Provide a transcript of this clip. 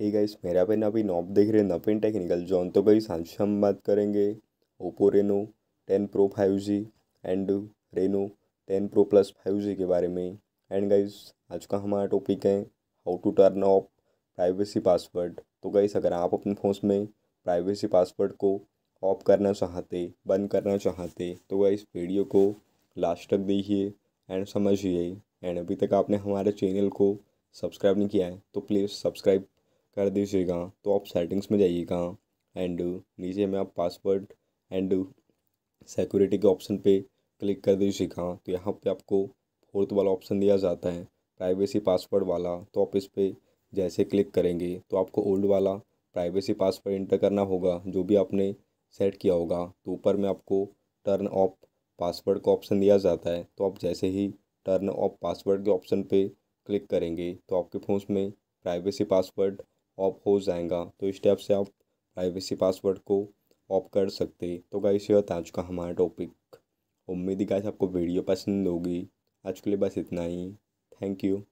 hey guys मेरा पे ना अभी देख रहे हैं इन टेक्निकल जॉन तो गई आज हम बात करेंगे Oppo Reno ten Pro five G and Reno ten Pro Plus five G के बारे में एंड गाइस आज का हमारा टॉपिक है how to turn off privacy password तो गाइस अगर आप अपने फ़ोन में प्राइवेसी पासवर्ड को ऑफ करना चाहते बंद करना चाहते तो गाइस वीडियो को लास्ट तक देखिए एंड समझिए एंड अभी तक आपने हमारे चैनल को सब्सक्राइब नहीं किया है तो प्लीज़ सब्सक्राइब कर दीजिएगा तो आप सेटिंग्स में जाइएगा एंड नीचे में आप पासवर्ड एंड सिक्योरिटी के ऑप्शन पे क्लिक कर दीजिएगा तो यहाँ पे आपको फोर्थ वाला ऑप्शन दिया जाता है प्राइवेसी पासवर्ड वाला तो आप इस पर जैसे क्लिक करेंगे तो आपको ओल्ड वाला प्राइवेसी पासवर्ड इंटर करना होगा जो भी आपने सेट किया होगा तो ऊपर में आपको टर्न ऑफ पासवर्ड का ऑप्शन दिया जाता है तो आप जैसे ही टर्न ऑफ पासवर्ड के ऑप्शन पे क्लिक करेंगे तो आपके फ़ोन में प्राइवेसी पासवर्ड ऑफ हो जाएगा तो इस टाइप से आप प्राइवेसी पासवर्ड को ऑफ कर सकते तो गाइस यह था आज का हमारा टॉपिक उम्मीद है गाइस आपको वीडियो पसंद होगी आज के लिए बस इतना ही थैंक यू